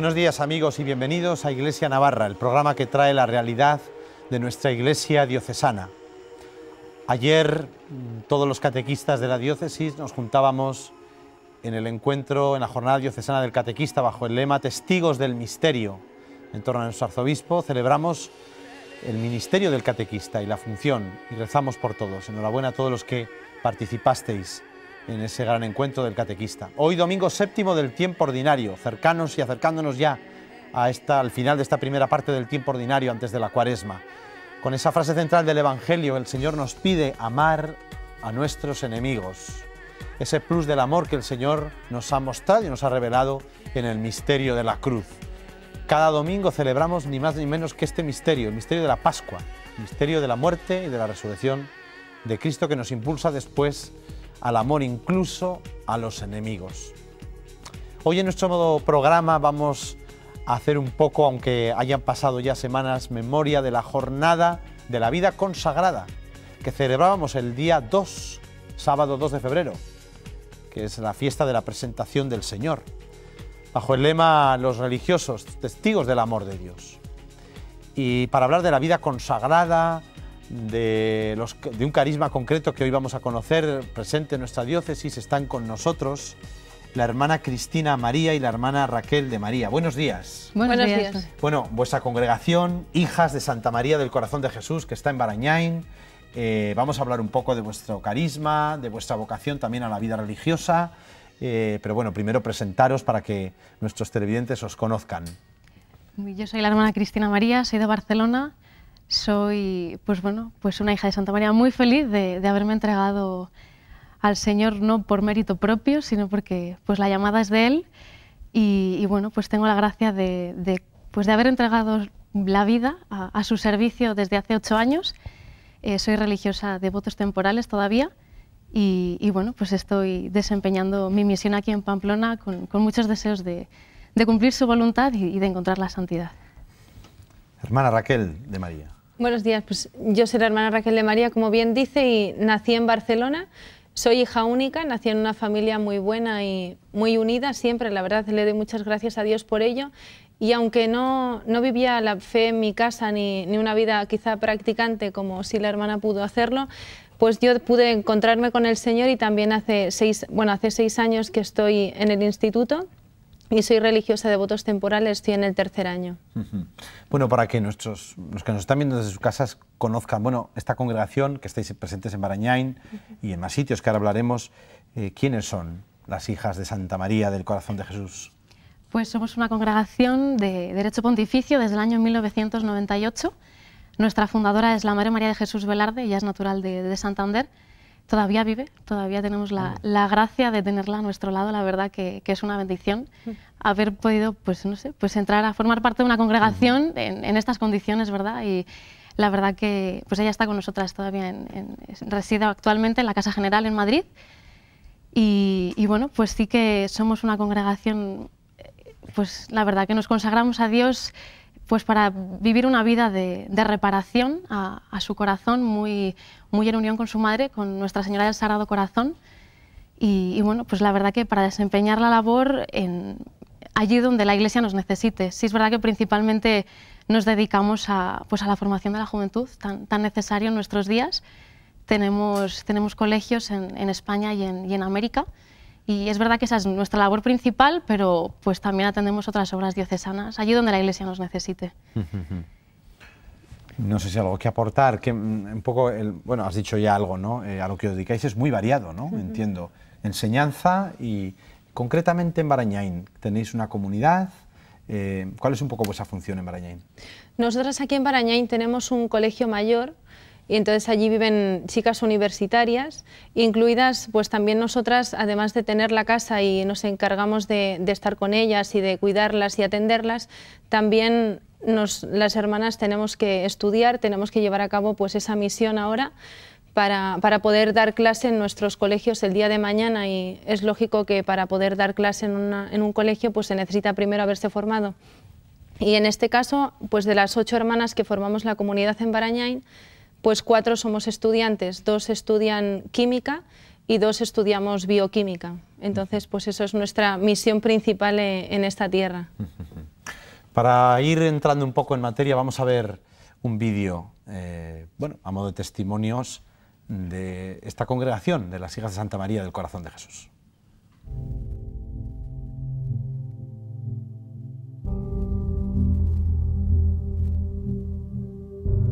Buenos días amigos y bienvenidos a Iglesia Navarra, el programa que trae la realidad de nuestra Iglesia diocesana. Ayer mm, todos los catequistas de la diócesis nos juntábamos en el encuentro, en la jornada diocesana del catequista bajo el lema Testigos del Misterio. En torno a nuestro arzobispo celebramos el ministerio del catequista y la función y rezamos por todos. Enhorabuena a todos los que participasteis en ese gran encuentro del catequista. Hoy domingo séptimo del tiempo ordinario, cercanos y acercándonos ya a esta, al final de esta primera parte del tiempo ordinario antes de la cuaresma. Con esa frase central del Evangelio, el Señor nos pide amar a nuestros enemigos. Ese plus del amor que el Señor nos ha mostrado y nos ha revelado en el misterio de la cruz. Cada domingo celebramos ni más ni menos que este misterio, el misterio de la Pascua, el misterio de la muerte y de la resurrección de Cristo que nos impulsa después al amor incluso a los enemigos. Hoy en nuestro programa vamos a hacer un poco, aunque hayan pasado ya semanas, memoria de la jornada de la vida consagrada que celebrábamos el día 2, sábado 2 de febrero, que es la fiesta de la presentación del Señor, bajo el lema Los religiosos, testigos del amor de Dios. Y para hablar de la vida consagrada, de, los, de un carisma concreto que hoy vamos a conocer, presente en nuestra diócesis, están con nosotros la hermana Cristina María y la hermana Raquel de María. Buenos días. Buenos, días. Bueno, vuestra congregación, Hijas de Santa María del Corazón de Jesús, que está en Barañáin, eh, vamos a hablar un poco de vuestro carisma, de vuestra vocación también a la vida religiosa, eh, pero bueno, primero presentaros para que nuestros televidentes os conozcan. Yo soy la hermana Cristina María, soy de Barcelona, soy, pues bueno, pues una hija de Santa María muy feliz de, haberme entregado al Señor no por mérito propio, sino porque pues la llamada es de Él y, bueno, pues tengo la gracia de, pues de haber entregado la vida a, su servicio desde hace ocho años. Eh, soy religiosa de votos temporales todavía y, bueno, pues estoy desempeñando mi misión aquí en Pamplona con, muchos deseos de, cumplir su voluntad y de encontrar la santidad. Hermana Raquel de María. Buenos días, pues yo soy la hermana Raquel de María, como bien dice, y nací en Barcelona. Soy hija única, nací en una familia muy buena y muy unida siempre, la verdad le doy muchas gracias a Dios por ello. Y aunque no, no vivía la fe en mi casa ni, ni una vida quizá practicante como si la hermana pudo hacerlo, pues yo pude encontrarme con el Señor y también hace seis, bueno, hace seis años que estoy en el instituto y soy religiosa de votos temporales, estoy en el tercer año. Bueno, para que nuestros, los que nos están viendo desde sus casas conozcan, bueno, esta congregación que estáis presentes en Barañáin y en más sitios que ahora hablaremos, eh, ¿quiénes son las hijas de Santa María del Corazón de Jesús? Pues somos una congregación de Derecho Pontificio desde el año 1998. Nuestra fundadora es la Madre María de Jesús Velarde, ella es natural de Santander todavía vive, todavía tenemos la, gracia de tenerla a nuestro lado, la verdad que, es una bendición mm. haber podido, pues no sé, pues entrar a formar parte de una congregación en, estas condiciones, ¿verdad? Y la verdad que pues ella está con nosotras todavía, en, reside actualmente en la Casa General en Madrid y, y bueno, pues sí que somos una congregación, eh, pues la verdad que nos consagramos a Dios pues para vivir una vida de, reparación a, su corazón, muy, en unión con su madre, con Nuestra Señora del Sagrado Corazón. Y, bueno, pues la verdad que para desempeñar la labor allí donde la Iglesia nos necesite. Sí es verdad que principalmente nos dedicamos a, pues la formación de la juventud, tan, necesario en nuestros días. Tenemos, colegios en, España y en América. Y es verdad que esa es nuestra labor principal, pero pues también atendemos otras obras diocesanas, allí donde la Iglesia nos necesite. No sé si algo que aportar, que mm, un poco, bueno, has dicho ya algo, ¿no? Eh, a lo que os dedicáis es muy variado, ¿no? Entiendo. Enseñanza y concretamente en Barañain, tenéis una comunidad, eh, ¿Cuál es un poco vuestra función en Barañain? nosotros aquí en Barañain tenemos un colegio mayor y entonces allí viven chicas universitarias, incluidas pues también nosotras, además de tener la casa y nos encargamos de, estar con ellas y de cuidarlas y atenderlas, también nos, las hermanas tenemos que estudiar, tenemos que llevar a cabo pues esa misión ahora para, para, poder dar clase en nuestros colegios el día de mañana y es lógico que para poder dar clase en, en un colegio pues se necesita primero haberse formado. Y en este caso, pues de las ocho hermanas que formamos la comunidad en Barañain, pues cuatro somos estudiantes, dos estudian química y dos estudiamos bioquímica. Entonces, pues eso es nuestra misión principal e, en esta tierra. Para ir entrando un poco en materia, vamos a ver un vídeo, eh, bueno, a modo de testimonios de esta congregación de las hijas de Santa María del Corazón de Jesús.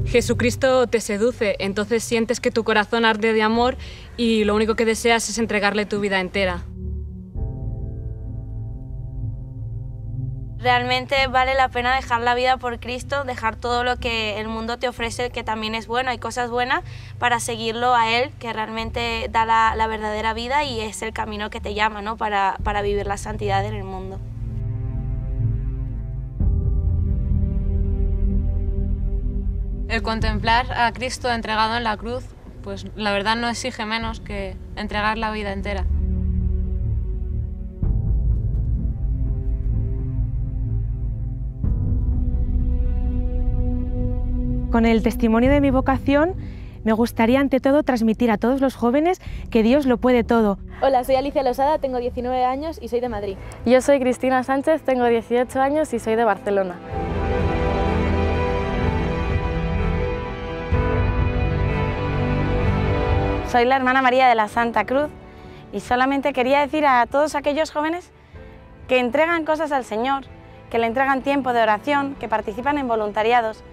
Jesucristo te seduce, entonces sientes que tu corazón arde de amor y lo único que deseas es entregarle tu vida entera. Realmente vale la pena dejar la vida por Cristo, dejar todo lo que el mundo te ofrece, que también es bueno, hay cosas buenas, para seguirlo a Él, que realmente da la, verdadera vida y es el camino que te llama ¿no? para vivir la santidad en el mundo. El contemplar a Cristo entregado en la cruz, pues la verdad no exige menos que entregar la vida entera. Con el testimonio de mi vocación, me gustaría ante todo transmitir a todos los jóvenes que Dios lo puede todo. Hola, soy Alicia Losada, tengo 19 años y soy de Madrid. Yo soy Cristina Sánchez, tengo 18 años y soy de Barcelona. Soy la hermana María de la Santa Cruz y solamente quería decir a todos aquellos jóvenes que entregan cosas al Señor, que le entregan tiempo de oración, que participan en voluntariados,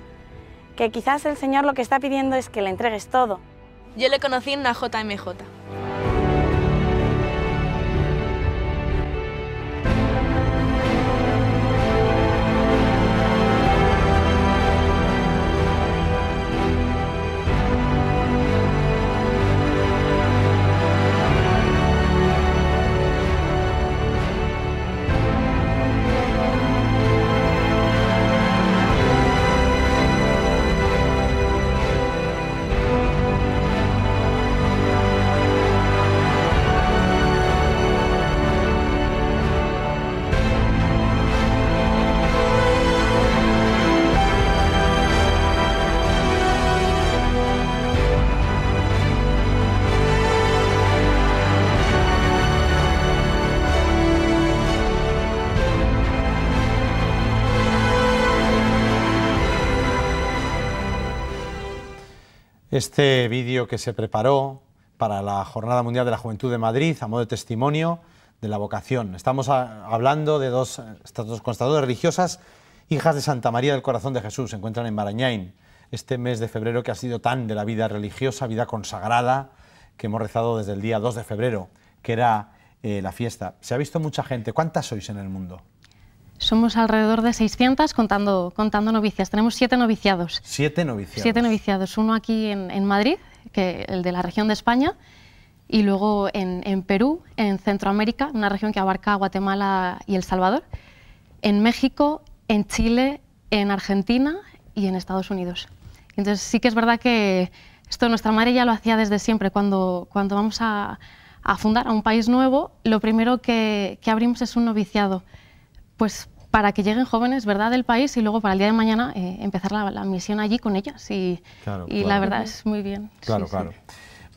que quizás el Señor lo que está pidiendo es que le entregues todo. Yo le conocí en la JMJ. este vídeo que se preparó para la Jornada Mundial de la Juventud de Madrid a modo de testimonio de la vocación. Estamos hablando de dos, estas dos constatadoras religiosas, hijas de Santa María del Corazón de Jesús, se encuentran en Barañáin, este mes de febrero que ha sido tan de la vida religiosa, vida consagrada, que hemos rezado desde el día 2 de febrero, que era eh, la fiesta. Se ha visto mucha gente. ¿Cuántas sois en el mundo? Somos alrededor de 600 contando, contando novicias. Tenemos siete noviciados. Siete noviciados. Siete noviciados. Uno aquí en, en Madrid, que el de la región de España, y luego en, en, Perú, en Centroamérica, una región que abarca Guatemala y El Salvador, en México, en Chile, en Argentina y en Estados Unidos. Entonces sí que es verdad que esto nuestra madre ya lo hacía desde siempre. Cuando, cuando vamos a, a fundar a un país nuevo, lo primero que, que abrimos es un noviciado pues para que lleguen jóvenes, ¿verdad?, del país y luego para el día de mañana eh, empezar la, misión allí con ellas. Y, la verdad es muy bien. Claro, claro.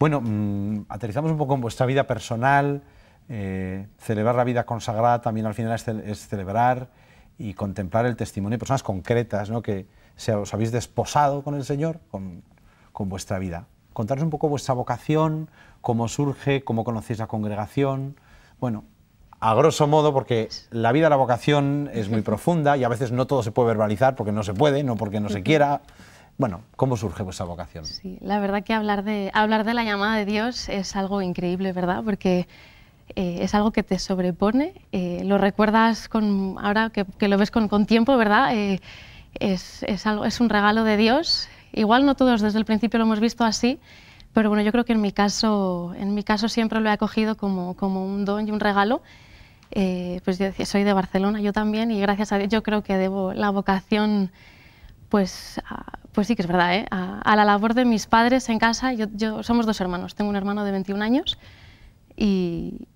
Bueno, mm, aterrizamos un poco en vuestra vida personal. Eh, celebrar la vida consagrada también al final es, celebrar y contemplar el testimonio de personas concretas ¿no? que se, os habéis desposado con el Señor, con, con vuestra vida. Contaros un poco vuestra vocación, cómo surge, cómo conocéis la congregación. Bueno, a grosso modo, porque la vida, la vocación es muy profunda y a veces no todo se puede verbalizar porque no se puede, no porque no se quiera. Bueno, ¿cómo surge esa vocación? Sí, la verdad que hablar de, hablar de la llamada de Dios es algo increíble, ¿verdad? Porque eh, es algo que te sobrepone, eh, lo recuerdas con, ahora que, lo ves con, con tiempo, ¿verdad? Eh, es, es, algo, es un regalo de Dios. Igual no todos desde el principio lo hemos visto así, pero bueno, yo creo que en mi caso, en mi caso siempre lo he acogido como, como un don y un regalo eh, pues yo soy de Barcelona, yo también, y gracias a Dios yo creo que debo la vocación, pues, pues sí que es verdad, ¿eh? a, la labor de mis padres en casa. Yo, somos dos hermanos, tengo un hermano de 21 años y,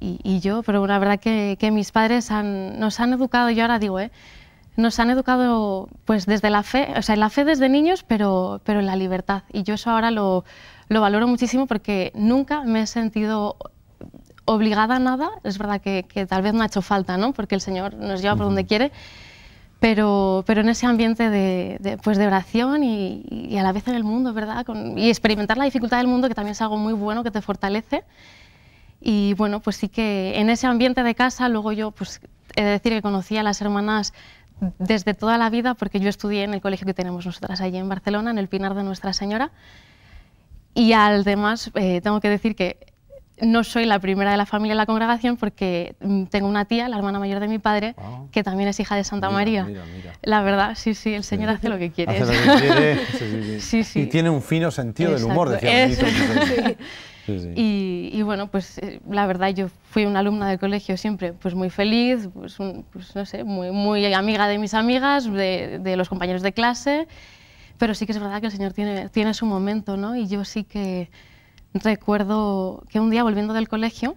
yo, pero la verdad que, mis padres nos han educado, yo ahora digo, ¿eh? nos han educado pues desde la fe, o sea, la fe desde niños, pero, pero la libertad. Y yo eso ahora lo, lo valoro muchísimo porque nunca me he sentido obligada a nada, es verdad que, tal vez no ha hecho falta, ¿no? porque el Señor nos lleva por donde quiere, pero, pero en ese ambiente de, de pues, de oración y, a la vez en el mundo, ¿verdad? Con, y experimentar la dificultad del mundo, que también es algo muy bueno, que te fortalece. Y bueno, pues sí que en ese ambiente de casa, luego yo, pues he de decir que conocí a las hermanas desde toda la vida, porque yo estudié en el colegio que tenemos nosotras allí en Barcelona, en el Pinar de Nuestra Señora. Y al eh, tengo que decir que no soy la primera de la familia en la congregación porque mm, tengo una tía, la hermana mayor de mi padre, ah. que también es hija de Santa María. La verdad, sí, sí, el Señor hace lo que quiere. sí, Y tiene un fino sentido del humor, decía Y, bueno, pues eh, la verdad yo fui una alumna del colegio siempre pues muy feliz, pues, pues, no sé, muy, amiga de mis amigas, de, de, los compañeros de clase, pero sí que es verdad que el Señor tiene, tiene su momento, ¿no? Y yo sí que recuerdo que un día volviendo del colegio,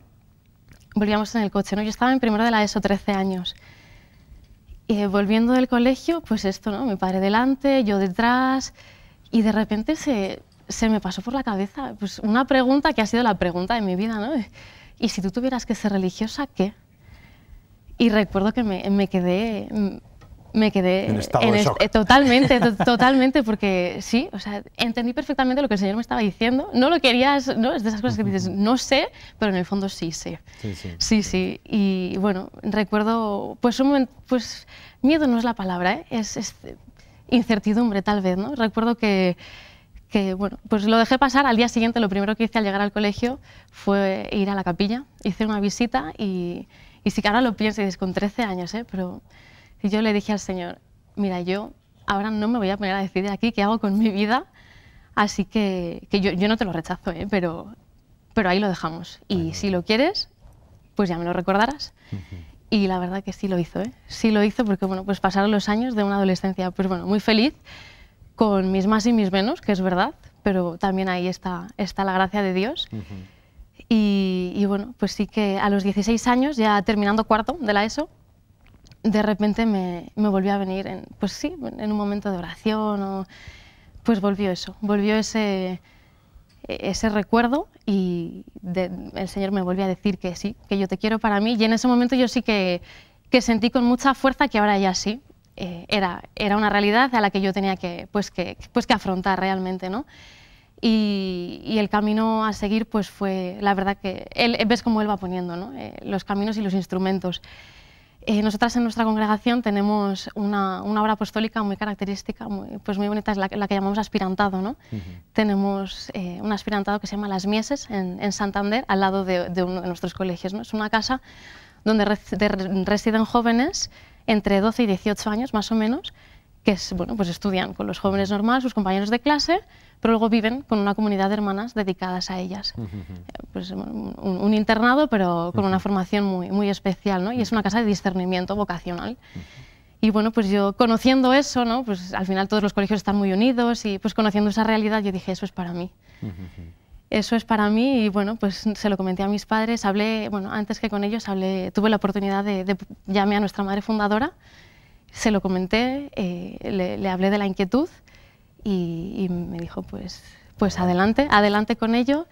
volvíamos en el coche, ¿no? Yo estaba en primero de la ESO, 13 años. Y eh, volviendo del colegio, pues esto, ¿no? Mi padre delante, yo detrás, y de repente se, me pasó por la cabeza pues, una pregunta que ha sido la pregunta de mi vida, ¿no? ¿Y si tú tuvieras que ser religiosa, qué? Y recuerdo que me, me quedé me quedé totalmente, totalmente, porque sí, o sea, entendí perfectamente lo que el Señor me estaba diciendo. No lo querías, ¿no? Es de esas cosas que dices, no sé, pero en el fondo sí sé. Sí, sí. sí, sí. Y bueno, recuerdo, pues un momento, pues miedo no es la palabra, ¿eh? es, incertidumbre tal vez, ¿no? Recuerdo que, que, bueno, pues lo dejé pasar. Al día siguiente lo primero que hice al llegar al colegio fue ir a la capilla, hice una visita y, y sí que ahora lo pienso y es con 13 años, ¿eh? Pero y yo le dije al Señor, mira, yo ahora no me voy a poner a decidir aquí qué hago con mi vida, así que, que yo, yo, no te lo rechazo, ¿eh? pero, pero ahí lo dejamos. Y si lo quieres, pues ya me lo recordarás. Y la verdad que sí lo hizo, ¿eh? sí lo hizo porque bueno, pues pasaron los años de una adolescencia pues bueno, muy feliz, con mis más y mis menos, que es verdad, pero también ahí está, está la gracia de Dios. y, y bueno, pues sí que a los 16 años, ya terminando cuarto de la ESO, de repente me, volvió a venir, en, pues sí, en un momento de oración, pues volvió eso, volvió ese, ese recuerdo y el Señor me volvió a decir que sí, que yo te quiero para mí. Y en ese momento yo sí que, sentí con mucha fuerza que ahora ya sí, eh, era, era una realidad a la que yo tenía que, pues que, pues que afrontar realmente, ¿no? Y, el camino a seguir pues fue, la verdad que, él, ves cómo él va poniendo, eh, los caminos y los instrumentos. Eh, nosotras en nuestra congregación tenemos una, obra apostólica muy característica, muy, pues muy bonita, es la, que llamamos aspirantado. ¿no? Tenemos eh, un aspirantado que se llama Las Mieses en, Santander, al lado de, uno de nuestros colegios. ¿no? Es una casa donde residen jóvenes entre 12 y 18 años, más o menos, que pues estudian con los jóvenes normales, sus compañeros de clase, pero luego viven con una comunidad de hermanas dedicadas a ellas. Eh, pues, un, internado, pero con una formación muy, muy especial, ¿no? y es una casa de discernimiento vocacional. Y bueno, pues yo conociendo eso, ¿no? pues al final todos los colegios están muy unidos y pues conociendo esa realidad yo dije, eso es para mí. Eso es para mí y bueno, pues se lo comenté a mis padres, hablé, bueno, antes que con ellos hablé, tuve la oportunidad de, llamar a nuestra madre fundadora, se lo comenté, eh, le, hablé de la inquietud y, me dijo, pues, pues adelante, adelante con ello.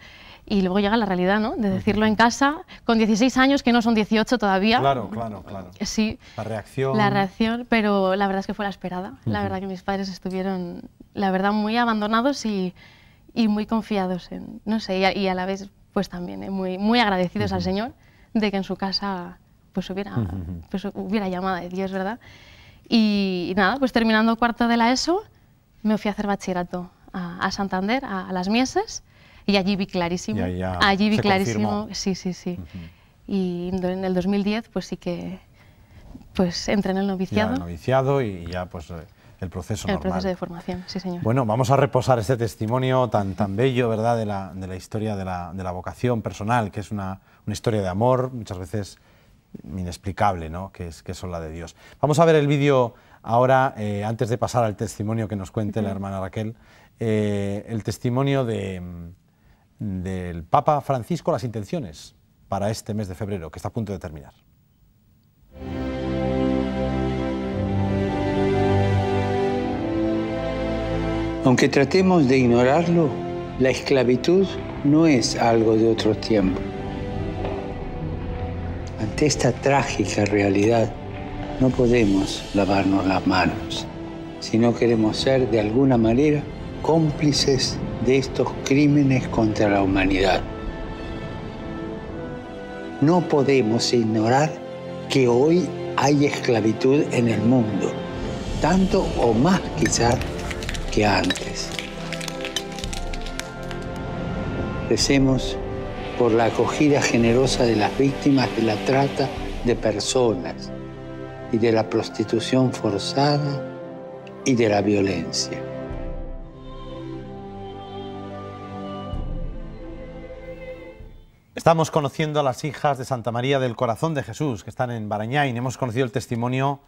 Y luego llega la realidad, ¿no? De decirlo en casa, con 16 años, que no son 18 todavía. Claro, claro, claro. Sí. La reacción. La reacción, pero la verdad es que fue la esperada. La verdad que mis padres estuvieron, la verdad, muy abandonados y, y muy confiados en, no sé, y a, la vez, pues también, ¿eh? muy, muy agradecidos al Señor de que en su casa pues hubiera, pues hubiera llamada de Dios, ¿verdad? y, nada, pues terminando cuarto de la ESO, me fui a hacer bachillerato a, Santander, a, las Mieses, y allí vi clarísimo. allí vi clarísimo, sí, sí, sí. Y en el 2010 pues sí que pues entré en el noviciado. Ya, el noviciado y ya pues eh, el proceso el proceso de formación, sí señor. Bueno, vamos a reposar este testimonio tan, tan bello, ¿verdad?, de la, de la historia de la, de la vocación personal, que es una, una historia de amor, muchas veces inexplicable, ¿no? que, es, son la de Dios. Vamos a ver el vídeo ahora, eh, antes de pasar al testimonio que nos cuente la hermana Raquel, eh, el testimonio mm, del Papa Francisco, las intenciones para este mes de febrero, que está a punto de terminar. Aunque tratemos de ignorarlo, la esclavitud no es algo de otro tiempo esta trágica realidad no podemos lavarnos las manos si no queremos ser de alguna manera cómplices de estos crímenes contra la humanidad. No podemos ignorar que hoy hay esclavitud en el mundo, tanto o más quizás que antes por la acogida generosa de las víctimas de la trata de personas y de la prostitución forzada y de la violencia. Estamos conociendo a las hijas de Santa María del Corazón de Jesús, que están en y Hemos conocido el testimonio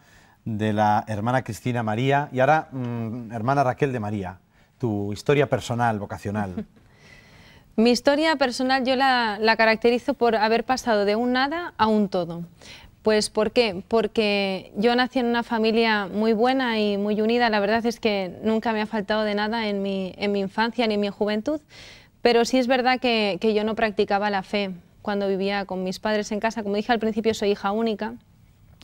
de la hermana Cristina María y ahora, mm, hermana Raquel de María, tu historia personal, vocacional. Mi historia personal yo la, caracterizo por haber pasado de un nada a un todo. Pues ¿por qué? Porque yo nací en una familia muy buena y muy unida. La verdad es que nunca me ha faltado de nada en mi, infancia ni en mi juventud. Pero sí es verdad que, yo no practicaba la fe cuando vivía con mis padres en casa. Como dije al principio, soy hija única.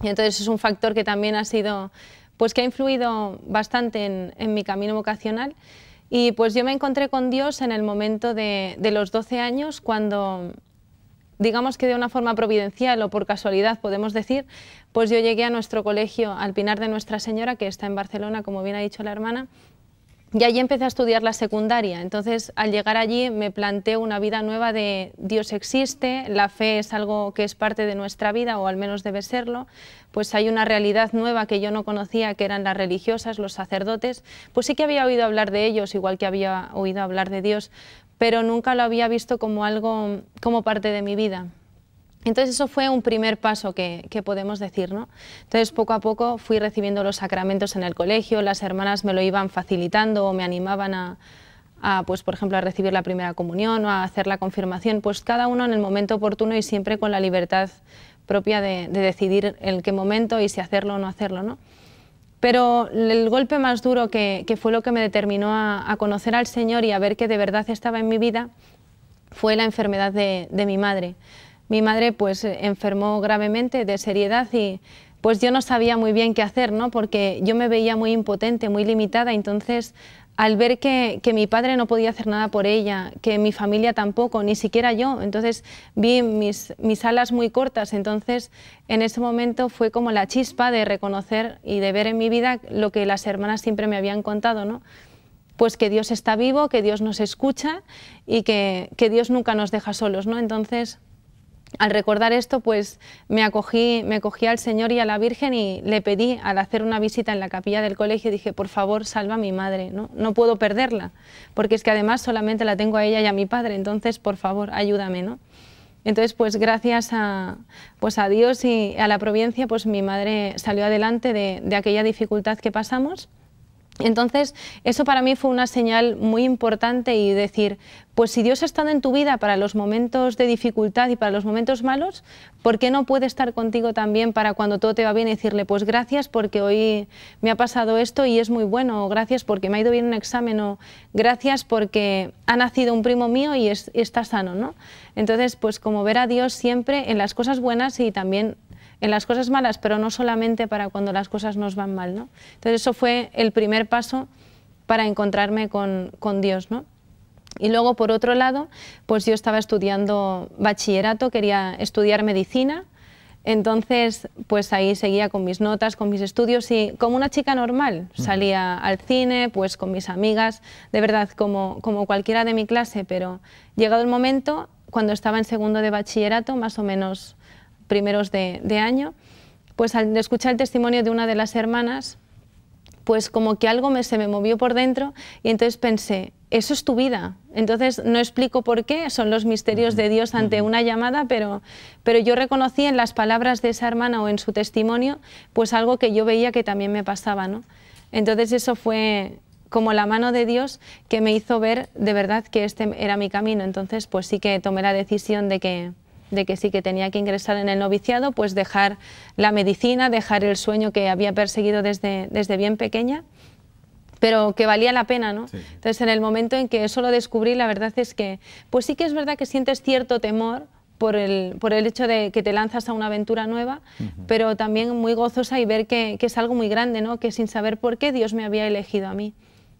Y entonces es un factor que también ha sido, pues que ha influido bastante en, en mi camino vocacional. Y pues yo me encontré con Dios en el momento de, los 12 años, cuando, digamos que de una forma providencial o por casualidad, podemos decir, pues yo llegué a nuestro colegio, al Pinar de Nuestra Señora, que está en Barcelona, como bien ha dicho la hermana, y allí empecé a estudiar la secundaria. Entonces, al llegar allí, me planteé una vida nueva de Dios existe, la fe es algo que es parte de nuestra vida, o al menos debe serlo. Pues hay una realidad nueva que yo no conocía, que eran las religiosas, los sacerdotes. Pues sí que había oído hablar de ellos, igual que había oído hablar de Dios, pero nunca lo había visto como algo, como parte de mi vida. Entonces eso fue un primer paso que, podemos decir, ¿no? Entonces poco a poco fui recibiendo los sacramentos en el colegio, las hermanas me lo iban facilitando o me animaban a, pues por ejemplo, a recibir la primera comunión o a hacer la confirmación, pues cada uno en el momento oportuno y siempre con la libertad propia de, decidir en qué momento y si hacerlo o no hacerlo, ¿no? Pero el golpe más duro que, fue lo que me determinó a, conocer al Señor y a ver que de verdad estaba en mi vida fue la enfermedad de, mi madre mi madre pues eh, enfermó gravemente de seriedad y pues yo no sabía muy bien qué hacer, ¿no? Porque yo me veía muy impotente, muy limitada, entonces al ver que, mi padre no podía hacer nada por ella, que mi familia tampoco, ni siquiera yo, entonces vi mis, alas muy cortas, entonces en ese momento fue como la chispa de reconocer y de ver en mi vida lo que las hermanas siempre me habían contado, ¿no? Pues que Dios está vivo, que Dios nos escucha y que, que Dios nunca nos deja solos, ¿no? Entonces al recordar esto, pues me acogí, al Señor y a la Virgen y le pedí al hacer una visita en la capilla del colegio, dije, por favor, salva a mi madre, ¿no? no puedo perderla, porque es que además solamente la tengo a ella y a mi padre, entonces, por favor, ayúdame, ¿no? Entonces, pues gracias a, pues a Dios y a la providencia, pues mi madre salió adelante de aquella dificultad que pasamos. Entonces, eso para mí fue una señal muy importante y decir, pues si Dios ha estado en tu vida para los momentos de dificultad y para los momentos malos, ¿por qué no puede estar contigo también para cuando todo te va bien y decirle, pues gracias porque hoy me ha pasado esto y es muy bueno, o gracias porque me ha ido bien un examen, o gracias porque ha nacido un primo mío y, y está sano, ¿no? Entonces, pues como ver a Dios siempre en las cosas buenas y también en las cosas malas, pero no solamente para cuando las cosas nos van mal. ¿no? Entonces eso fue el primer paso para encontrarme con, Dios. ¿no? Y luego, por otro lado, pues yo estaba estudiando bachillerato, quería estudiar medicina, entonces, pues ahí seguía con mis notas, con mis estudios y como una chica normal, salía al cine, pues con mis amigas, de verdad, como, como cualquiera de mi clase, pero llegado el momento, cuando estaba en segundo de bachillerato, más o menos primeros de, año, pues al escuchar el testimonio de una de las hermanas, pues como que algo se me movió por dentro y entonces pensé, eso es tu vida. Entonces no explico por qué, son los misterios de Dios ante una llamada, pero, pero yo reconocí en las palabras de esa hermana o en su testimonio, pues algo que yo veía que también me pasaba, ¿no? Entonces eso fue como la mano de Dios que me hizo ver de verdad que este era mi camino. Entonces pues sí que tomé la decisión de que, de que sí que tenía que ingresar en el noviciado, pues dejar la medicina, dejar el sueño que había perseguido desde, desde bien pequeña pero que valía la pena, ¿no? Entonces, en el momento en que eso lo descubrí, la verdad es que, pues sí que es verdad que sientes cierto temor por el, por el hecho de que te lanzas a una aventura nueva, pero también muy gozosa y ver que, que, es algo muy grande, ¿no? Que sin saber por qué Dios me había elegido a mí.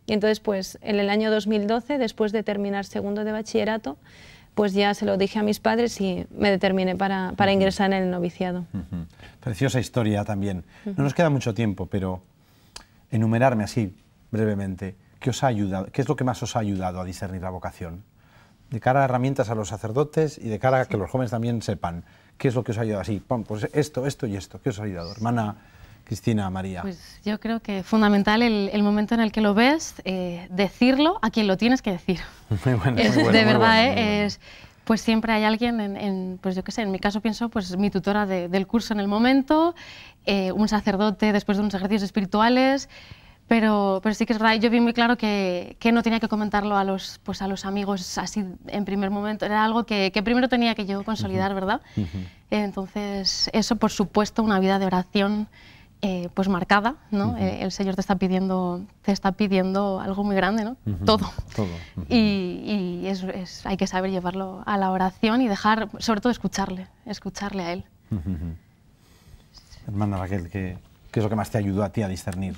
Y entonces, pues, en el año 2012, después de terminar segundo de bachillerato, pues ya se lo dije a mis padres y me determiné para, ingresar en el noviciado. Preciosa historia también. No nos queda mucho tiempo, pero enumerarme así brevemente, ¿qué, os ha ayudado, ¿qué es lo que más os ha ayudado a discernir la vocación? De cara a herramientas a los sacerdotes y de cara a que los jóvenes también sepan qué es lo que os ha ayudado así. Pues esto, esto y esto. ¿Qué os ha ayudado, hermana? Cristina, María. Pues yo creo que es fundamental el, momento en el que lo ves, eh, decirlo a quien lo tienes que decir. Muy bueno, de verdad, ¿eh? es, pues siempre hay alguien, en, pues yo qué sé, en mi caso pienso, pues mi tutora del curso en el momento, eh, un sacerdote después de unos ejercicios espirituales, pero, pero, sí que es verdad, yo vi muy claro que, que, no tenía que comentarlo a los, pues a los amigos así en primer momento, era algo que, que primero tenía que yo consolidar, ¿verdad? Entonces, eso por supuesto, una vida de oración eh, pues marcada, ¿no? Eh, el Señor te está pidiendo, te está pidiendo algo muy grande, ¿no? Todo. Todo. Y, hay que saber llevarlo a la oración y dejar, sobre todo, escucharle, escucharle a Él. Hermana Raquel, ¿qué, es lo que más te ayudó a ti a discernir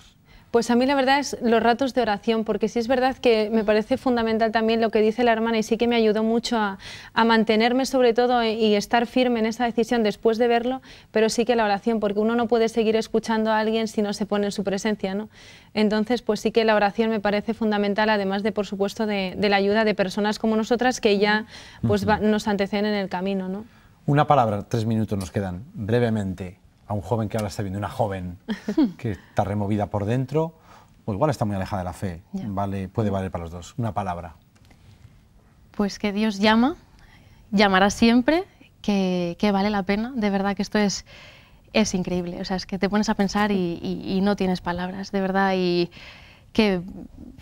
pues a mí la verdad es los ratos de oración, porque sí es verdad que me parece fundamental también lo que dice la hermana y sí que me ayudó mucho a, mantenerme sobre todo e, y estar firme en esa decisión después de verlo, pero sí que la oración, porque uno no puede seguir escuchando a alguien si no se pone en su presencia, ¿no? Entonces, pues sí que la oración me parece fundamental, además de, por supuesto, de, la ayuda de personas como nosotras que ya pues, nos anteceden en el camino, ¿no? Una palabra, tres minutos nos quedan, brevemente a un joven que ahora está viendo una joven que está removida por dentro, o igual está muy alejada de la fe. Vale, puede valer para los dos. Una palabra. Pues que Dios llama, llamará siempre, que, que vale la pena. De verdad que esto es, es increíble. O sea, es que te pones a pensar y, no tienes palabras, de verdad. Y que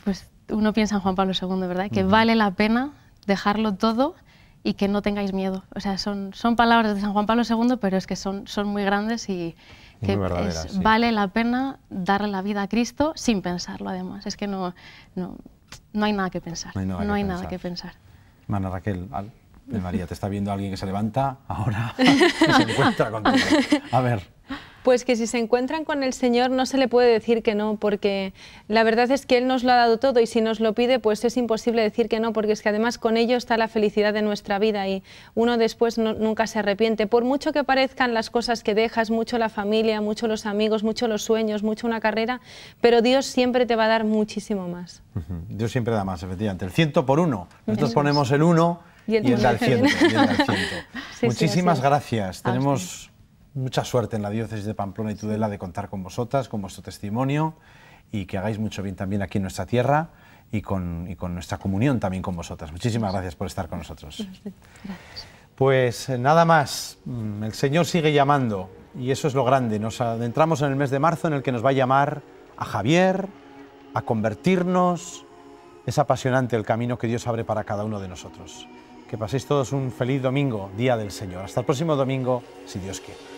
pues, uno piensa en Juan Pablo II, verdad, que vale la pena dejarlo todo y que no tengáis miedo. O sea, son, son palabras de San Juan Pablo II, pero es que son, son muy grandes y que vale la pena darle la vida a Cristo sin pensarlo, además. Es que no, no, hay nada que pensar. No hay nada, que, pensar. nada Raquel, María, te está viendo alguien que se levanta ahora se encuentra A ver. Pues que si se encuentran con el Señor no se le puede decir que no, porque la verdad es que Él nos lo ha dado todo y si nos lo pide, pues es imposible decir que no, porque es que además con ello está la felicidad de nuestra vida y uno después nunca se arrepiente. Por mucho que parezcan las cosas que dejas, mucho la familia, mucho los amigos, mucho los sueños, mucho una carrera, pero Dios siempre te va a dar muchísimo más. Dios siempre da más, efectivamente. El ciento por uno. Nosotros ponemos el uno y el, da el ciento. Muchísimas gracias. Tenemos mucha suerte en la diócesis de Pamplona y Tudela de contar con vosotras, con vuestro testimonio y que hagáis mucho bien también aquí en nuestra tierra y con, nuestra comunión también con vosotras. Muchísimas gracias por estar con nosotros. Pues eh, nada más, mm, el Señor sigue llamando y eso es lo grande. Nos adentramos en el mes de marzo en el que nos va a llamar a Javier, a convertirnos. Es apasionante el camino que Dios abre para cada uno de nosotros. Que paséis todos un feliz domingo, Día del Señor. Hasta el próximo domingo, si Dios quiere.